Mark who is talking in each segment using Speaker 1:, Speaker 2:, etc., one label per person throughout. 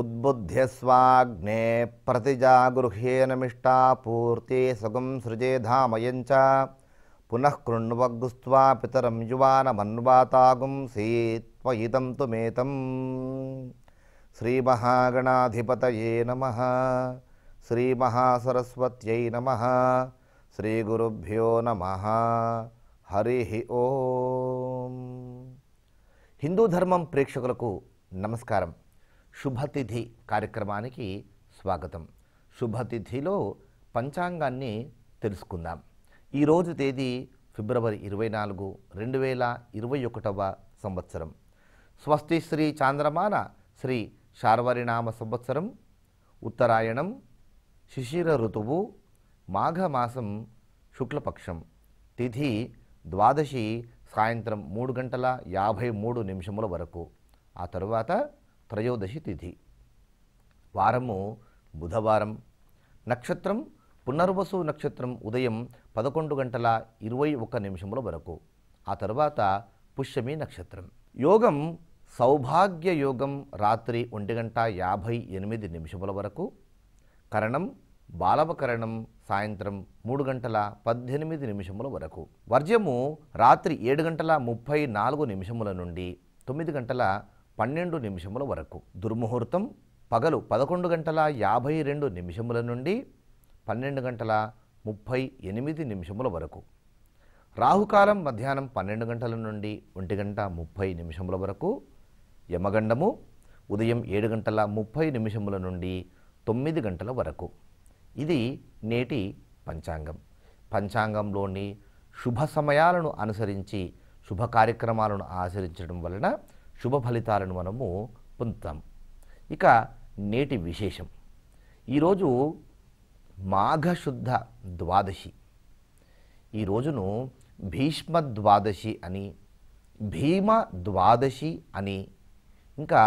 Speaker 1: ఉద్బుద్ధ్యస్వాగ్నే ప్రతిజాగృహ్యేనమిష్టా పూర్తి సుగం సృజే ధామయం చ పునఃకృణ్వగ్స్వా పితరం యువానమన్వాతాగుంసీత్వయితం తుమేతం శ్రీమహాగణాధిపతయే నమ శ్రీమహాసరస్వత్యై నమ శ్రీగురుభ్యో నమ హరి ఓం హిందూ ధర్మం ప్రేక్షకులకు నమస్కారం శుభతిథి కార్యక్రమానికి స్వాగతం శుభతిథిలో పంచాంగాన్ని తెలుసుకుందాం ఈరోజు తేదీ ఫిబ్రవరి ఇరవై నాలుగు రెండు వేల ఇరవై ఒకటవ సంవత్సరం స్వస్తి శ్రీ చాంద్రమాన శ్రీ శార్వరినామ సంవత్సరం ఉత్తరాయణం శిశిర ఋతువు మాఘమాసం శుక్లపక్షం తిథి ద్వాదశి సాయంత్రం మూడు గంటల యాభై మూడు నిమిషముల వరకు ఆ తరువాత త్రయోదశి తిథి వారము బుధవారం నక్షత్రం పునర్వసు నక్షత్రం ఉదయం పదకొండు గంటల ఇరవై ఒక్క నిమిషముల వరకు ఆ తర్వాత పుష్యమి నక్షత్రం యోగం సౌభాగ్య యోగం రాత్రి ఒంటి గంట యాభై ఎనిమిది నిమిషముల వరకు కరణం బాలవకరణం సాయంత్రం మూడు గంటల పద్దెనిమిది నిమిషముల వరకు వర్జము రాత్రి ఏడు గంటల ముప్పై నాలుగు నిమిషముల నుండి తొమ్మిది గంటల పన్నెండు నిమిషముల వరకు దుర్ముహూర్తం పగలు పదకొండు గంటల యాభై రెండు నిమిషముల నుండి పన్నెండు గంటల ముప్పై ఎనిమిది నిమిషముల వరకు రాహుకాలం మధ్యాహ్నం పన్నెండు గంటల నుండి ఒంటి గంట ముప్పై నిమిషముల వరకు యమగండము ఉదయం ఏడు గంటల ముప్పై నిమిషముల నుండి తొమ్మిది గంటల వరకు ఇది నేటి పంచాంగం పంచాంగంలోని శుభ సమయాలను అనుసరించి శుభ కార్యక్రమాలను ఆచరించడం వలన శుభ ఫలితాలను మనము పొందుతాం ఇక నేటి విశేషం ఈరోజు మాఘశుద్ధ ద్వాదశి ఈ రోజును భీష్మ ద్వాదశి అని భీమ ద్వాదశి అని ఇంకా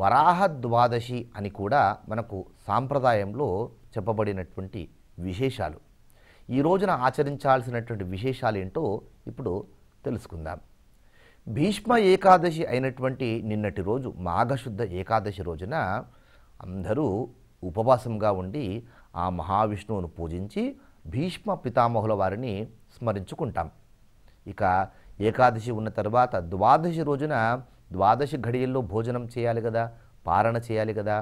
Speaker 1: వరాహ ద్వాదశి అని కూడా మనకు సాంప్రదాయంలో చెప్పబడినటువంటి విశేషాలు ఈ రోజున ఆచరించాల్సినటువంటి విశేషాలు ఏంటో ఇప్పుడు తెలుసుకుందాం భీష్మ ఏకాదశి అయినటువంటి నిన్నటి రోజు మాఘశుద్ధ ఏకాదశి రోజున అందరూ ఉపవాసంగా ఉండి ఆ మహావిష్ణువును పూజించి భీష్మ పితామహుల వారిని స్మరించుకుంటాం ఇక ఏకాదశి ఉన్న తర్వాత ద్వాదశి రోజున ద్వాదశి ఘడియల్లో భోజనం చేయాలి కదా పారణ చేయాలి కదా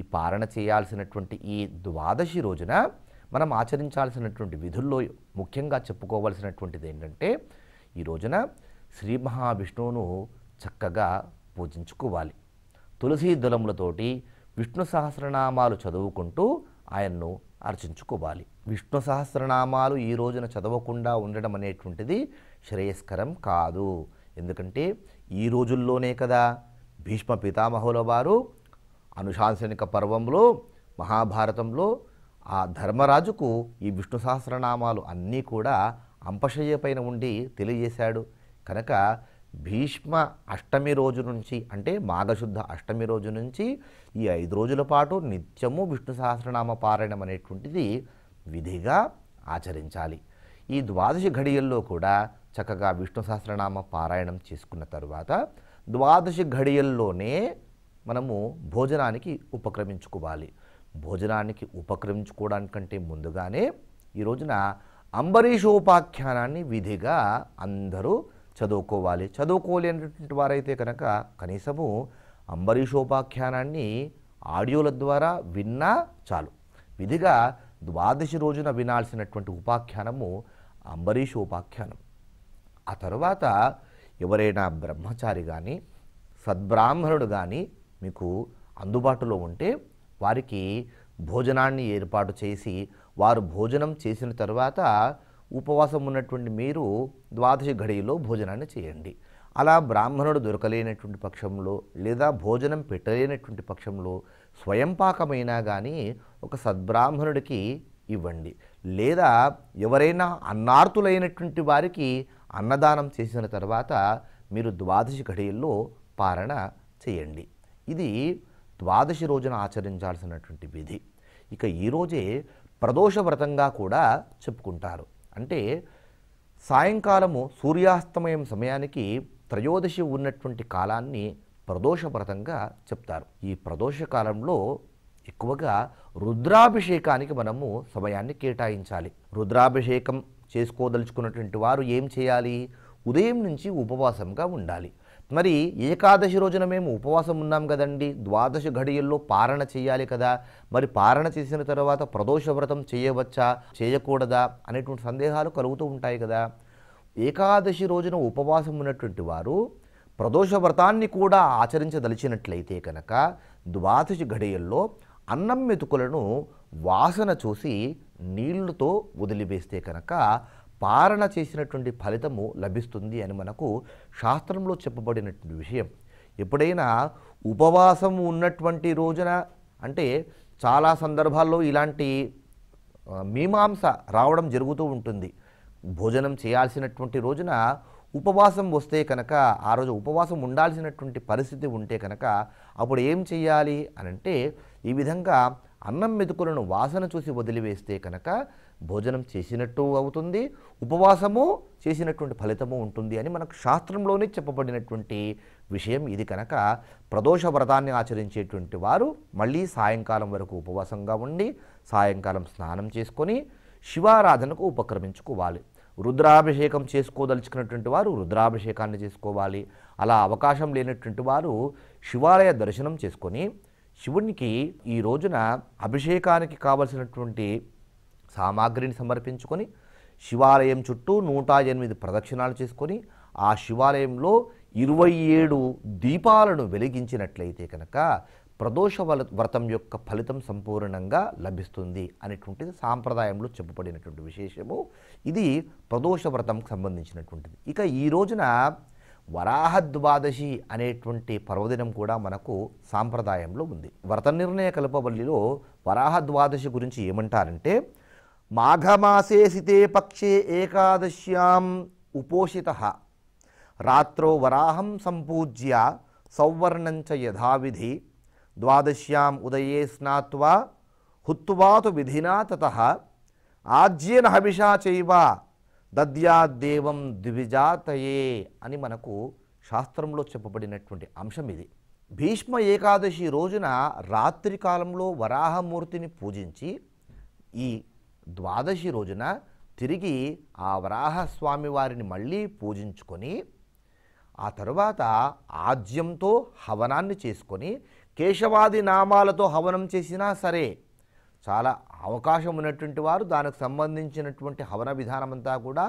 Speaker 1: ఈ పారణ చేయాల్సినటువంటి ఈ ద్వాదశి రోజున మనం ఆచరించాల్సినటువంటి విధుల్లో ముఖ్యంగా చెప్పుకోవాల్సినటువంటిది ఏంటంటే ఈ రోజున శ్రీ మహావిష్ణువును చక్కగా పూజించుకోవాలి తులసి దళములతోటి విష్ణు సహస్రనామాలు చదువుకుంటూ ఆయన్ను అర్చించుకోవాలి విష్ణు సహస్రనామాలు ఈ రోజున చదవకుండా ఉండడం అనేటువంటిది శ్రేయస్కరం కాదు ఎందుకంటే ఈ రోజుల్లోనే కదా భీష్మ పితామహుల వారు అనుశాసనిక పర్వంలో మహాభారతంలో ఆ ధర్మరాజుకు ఈ విష్ణు సహస్రనామాలు అన్నీ కూడా అంపశయ్య పైన ఉండి తెలియజేశాడు కనుక భీష్మ అష్టమి రోజు నుంచి అంటే మాఘశుద్ధ అష్టమి రోజు నుంచి ఈ ఐదు రోజుల పాటు నిత్యము విష్ణు సహస్రనామ పారాయణం అనేటువంటిది విధిగా ఆచరించాలి ఈ ద్వాదశ ఘడియల్లో కూడా చక్కగా విష్ణు సహస్రనామ పారాయణం చేసుకున్న తరువాత ద్వాదశ ఘడియల్లోనే మనము భోజనానికి ఉపక్రమించుకోవాలి భోజనానికి ఉపక్రమించుకోవడానికంటే ముందుగానే ఈ రోజున అంబరీషోపాఖ్యానాన్ని విధిగా అందరూ చదువుకోవాలి చదువుకోలేనటువంటి వారైతే కనుక కనీసము అంబరీషోపాఖ్యానాన్ని ఆడియోల ద్వారా విన్నా చాలు విధిగా ద్వాదశి రోజున వినాల్సినటువంటి ఉపాఖ్యానము అంబరీషోపాఖ్యానం ఆ తర్వాత ఎవరైనా బ్రహ్మచారి కానీ సద్బ్రాహ్మణుడు కానీ మీకు అందుబాటులో ఉంటే వారికి భోజనాన్ని ఏర్పాటు చేసి వారు భోజనం చేసిన తర్వాత ఉపవాసం ఉన్నటువంటి మీరు ద్వాదశి ఘడియలో భోజనాన్ని చేయండి అలా బ్రాహ్మణుడు దొరకలేనటువంటి పక్షంలో లేదా భోజనం పెట్టలేనటువంటి పక్షంలో స్వయంపాకమైనా కానీ ఒక సద్బ్రాహ్మణుడికి ఇవ్వండి లేదా ఎవరైనా అన్నార్తులైనటువంటి వారికి అన్నదానం చేసిన తర్వాత మీరు ద్వాదశి ఘడియల్లో పారణ చేయండి ఇది ద్వాదశి రోజున ఆచరించాల్సినటువంటి విధి ఇక ఈరోజే ప్రదోష వ్రతంగా కూడా చెప్పుకుంటారు అంటే సాయంకాలము సూర్యాస్తమయం సమయానికి త్రయోదశి ఉన్నటువంటి కాలాన్ని ప్రదోషవ్రతంగా చెప్తారు ఈ ప్రదోష కాలంలో ఎక్కువగా రుద్రాభిషేకానికి మనము సమయాన్ని కేటాయించాలి రుద్రాభిషేకం చేసుకోదలుచుకున్నటువంటి వారు ఏం చేయాలి ఉదయం నుంచి ఉపవాసంగా ఉండాలి మరి ఏకాదశి రోజున మేము ఉపవాసం ఉన్నాం కదండి ద్వాదశ ఘడియల్లో పారణ చేయాలి కదా మరి పారణ చేసిన తర్వాత ప్రదోష వ్రతం చేయవచ్చా చేయకూడదా అనేటువంటి సందేహాలు కలుగుతూ ఉంటాయి కదా ఏకాదశి రోజున ఉపవాసం ఉన్నటువంటి వారు ప్రదోష వ్రతాన్ని కూడా ఆచరించదలిచినట్లయితే కనుక ద్వాదశి ఘడియల్లో అన్నం మెతుకులను వాసన చూసి నీళ్లతో వదిలివేస్తే కనుక పారణ చేసినటువంటి ఫలితము లభిస్తుంది అని మనకు శాస్త్రంలో చెప్పబడినటువంటి విషయం ఎప్పుడైనా ఉపవాసం ఉన్నటువంటి రోజున అంటే చాలా సందర్భాల్లో ఇలాంటి మీమాంస రావడం జరుగుతూ ఉంటుంది భోజనం చేయాల్సినటువంటి రోజున ఉపవాసం వస్తే కనుక ఆ రోజు ఉపవాసం ఉండాల్సినటువంటి పరిస్థితి ఉంటే కనుక అప్పుడు ఏం చేయాలి అనంటే ఈ విధంగా అన్నం మెతుకులను వాసన చూసి వదిలివేస్తే కనుక భోజనం చేసినట్టు అవుతుంది ఉపవాసము చేసినటువంటి ఫలితము ఉంటుంది అని మనకు శాస్త్రంలోనే చెప్పబడినటువంటి విషయం ఇది కనుక ప్రదోష వ్రతాన్ని ఆచరించేటువంటి వారు మళ్ళీ సాయంకాలం వరకు ఉపవాసంగా ఉండి సాయంకాలం స్నానం చేసుకొని శివారాధనకు ఉపక్రమించుకోవాలి రుద్రాభిషేకం చేసుకోదలుచుకున్నటువంటి వారు రుద్రాభిషేకాన్ని చేసుకోవాలి అలా అవకాశం లేనటువంటి వారు శివాలయ దర్శనం చేసుకొని శివునికి ఈ రోజున అభిషేకానికి కావలసినటువంటి సామాగ్రిని సమర్పించుకొని శివాలయం చుట్టూ నూట ఎనిమిది ప్రదక్షిణాలు చేసుకొని ఆ శివాలయంలో ఇరవై ఏడు దీపాలను వెలిగించినట్లయితే కనుక ప్రదోష వ్రతం యొక్క ఫలితం సంపూర్ణంగా లభిస్తుంది అనేటువంటిది సాంప్రదాయంలో చెప్పబడినటువంటి విశేషము ఇది ప్రదోష వ్రతంకు సంబంధించినటువంటిది ఇక ఈ రోజున వరాహ ద్వాదశి అనేటువంటి పర్వదినం కూడా మనకు సాంప్రదాయంలో ఉంది వ్రత నిర్ణయ కల్పవల్లిలో వరాహ ద్వాదశి గురించి ఏమంటారంటే మాఘమాసే సితే పక్షే ఏకాదశ్యాం ఉపోషిత రాత్రో వరాహం సంపూజ్య సౌవర్ణంచ యథావిధి ద్వాదశ్యాం ఉదయే స్నాత్వా హుత్వాతు విధినా తత ఆజ్యన హబిషా చైవ దద్యాద్దేవం ద్విజాతయే అని మనకు శాస్త్రంలో చెప్పబడినటువంటి అంశం ఇది భీష్మ ఏకాదశి రోజున రాత్రి కాలంలో వరాహమూర్తిని పూజించి ఈ ద్వాదశి రోజున తిరిగి ఆ వరాహస్వామి వారిని మళ్ళీ పూజించుకొని ఆ తరువాత ఆజ్యంతో హవనాన్ని చేసుకొని కేశవాది నామాలతో హవనం చేసినా సరే చాలా అవకాశం ఉన్నటువంటి వారు దానికి సంబంధించినటువంటి హవన విధానమంతా కూడా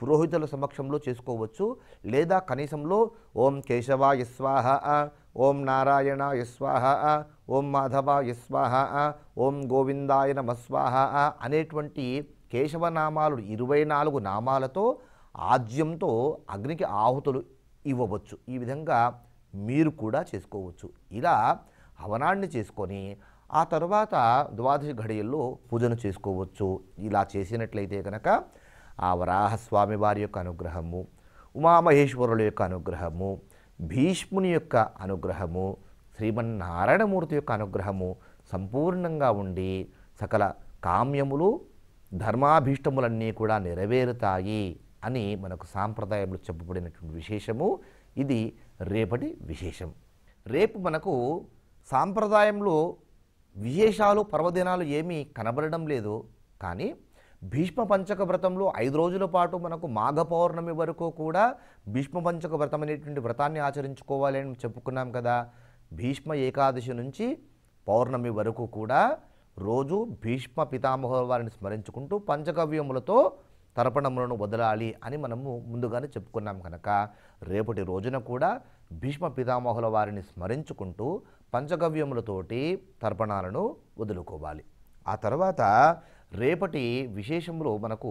Speaker 1: పురోహితుల సమక్షంలో చేసుకోవచ్చు లేదా కనీసంలో ఓం కేశవాయ స్వాహ ఓం నారాయణ యస్వాహ ఓం మాధవ యస్వాహ ఓం గోవిందాయ నమస్వాహ అనేటువంటి కేశవనామాలు ఇరవై నాలుగు నామాలతో ఆజ్యంతో అగ్నికి ఆహుతులు ఇవ్వవచ్చు ఈ విధంగా మీరు కూడా చేసుకోవచ్చు ఇలా హవనాన్ని చేసుకొని ఆ తర్వాత ద్వాదశి ఘడియల్లో పూజను చేసుకోవచ్చు ఇలా చేసినట్లయితే కనుక ఆ వరాహస్వామి వారి యొక్క అనుగ్రహము ఉమామహేశ్వరుల యొక్క అనుగ్రహము భీష్ముని యొక్క అనుగ్రహము శ్రీమన్నారాయణమూర్తి యొక్క అనుగ్రహము సంపూర్ణంగా ఉండి సకల కామ్యములు ధర్మాభీష్టములన్నీ కూడా నెరవేరుతాయి అని మనకు సాంప్రదాయంలో చెప్పబడినటువంటి విశేషము ఇది రేపటి విశేషం రేపు మనకు సాంప్రదాయంలో విశేషాలు పర్వదినాలు ఏమీ కనబడడం లేదు కానీ భీష్మ పంచక వ్రతంలో ఐదు రోజుల పాటు మనకు మాఘ పౌర్ణమి వరకు కూడా భీష్మ పంచక వ్రతం అనేటువంటి వ్రతాన్ని ఆచరించుకోవాలి అని చెప్పుకున్నాం కదా భీష్మ ఏకాదశి నుంచి పౌర్ణమి వరకు కూడా రోజు భీష్మ పితామహుల వారిని స్మరించుకుంటూ పంచగవ్యములతో తర్పణములను వదలాలి అని మనము ముందుగానే చెప్పుకున్నాం కనుక రేపటి రోజున కూడా భీష్మ పితామహుల వారిని స్మరించుకుంటూ పంచగవ్యములతోటి తర్పణాలను వదులుకోవాలి ఆ తర్వాత రేపటి విశేషంలో మనకు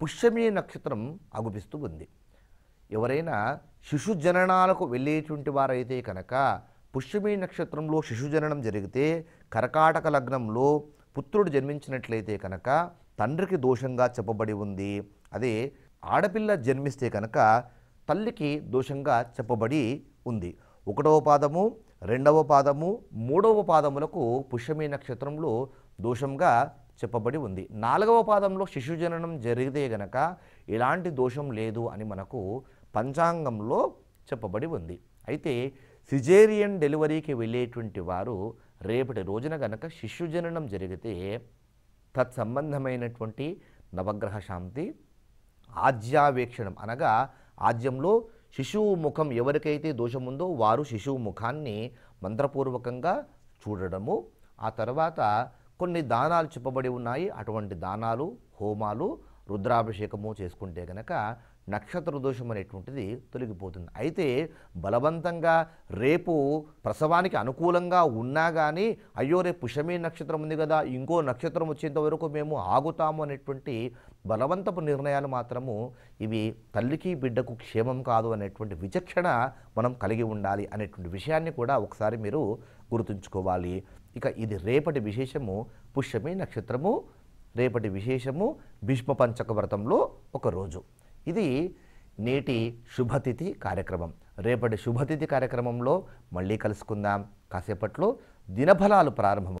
Speaker 1: పుష్యమి నక్షత్రం అగుపిస్తూ ఉంది ఎవరైనా శిశు జననాలకు వెళ్ళేటువంటి వారైతే కనుక పుష్యమి నక్షత్రంలో శిశు జననం జరిగితే కర్కాటక లగ్నంలో పుత్రుడు జన్మించినట్లయితే కనుక తండ్రికి దోషంగా చెప్పబడి ఉంది అదే ఆడపిల్ల జన్మిస్తే కనుక తల్లికి దోషంగా చెప్పబడి ఉంది ఒకటవ పాదము రెండవ పాదము మూడవ పాదములకు పుష్యమి నక్షత్రంలో దోషంగా చెప్పబడి ఉంది నాలుగవ పాదంలో శిశుజననం జరిగితే గనక ఎలాంటి దోషం లేదు అని మనకు పంచాంగంలో చెప్పబడి ఉంది అయితే సిజేరియన్ డెలివరీకి వెళ్ళేటువంటి వారు రేపటి రోజున గనక శిశు జననం జరిగితే తత్సంబంధమైనటువంటి నవగ్రహ శాంతి ఆజ్యావేక్షణం అనగా ఆజ్యంలో శిశువు ముఖం ఎవరికైతే దోషముందో వారు శిశువు ముఖాన్ని మంత్రపూర్వకంగా చూడడము ఆ తర్వాత కొన్ని దానాలు చెప్పబడి ఉన్నాయి అటువంటి దానాలు హోమాలు రుద్రాభిషేకము చేసుకుంటే కనుక నక్షత్ర దోషం అనేటువంటిది తొలగిపోతుంది అయితే బలవంతంగా రేపు ప్రసవానికి అనుకూలంగా ఉన్నా కానీ అయ్యో రేపు పుషమి నక్షత్రం ఉంది కదా ఇంకో నక్షత్రం వచ్చేంత వరకు మేము ఆగుతాము అనేటువంటి బలవంతపు నిర్ణయాలు మాత్రము ఇవి తల్లికి బిడ్డకు క్షేమం కాదు అనేటువంటి విచక్షణ మనం కలిగి ఉండాలి అనేటువంటి విషయాన్ని కూడా ఒకసారి మీరు గుర్తుంచుకోవాలి ఇక ఇది రేపటి విశేషము పుష్యమి నక్షత్రము రేపటి విశేషము భీష్మ పంచక వ్రతంలో ఒకరోజు ఇది నేటి శుభతిథి కార్యక్రమం రేపటి శుభతిథి కార్యక్రమంలో మళ్ళీ కలుసుకుందాం కాసేపట్లో దినఫలాలు ప్రారంభం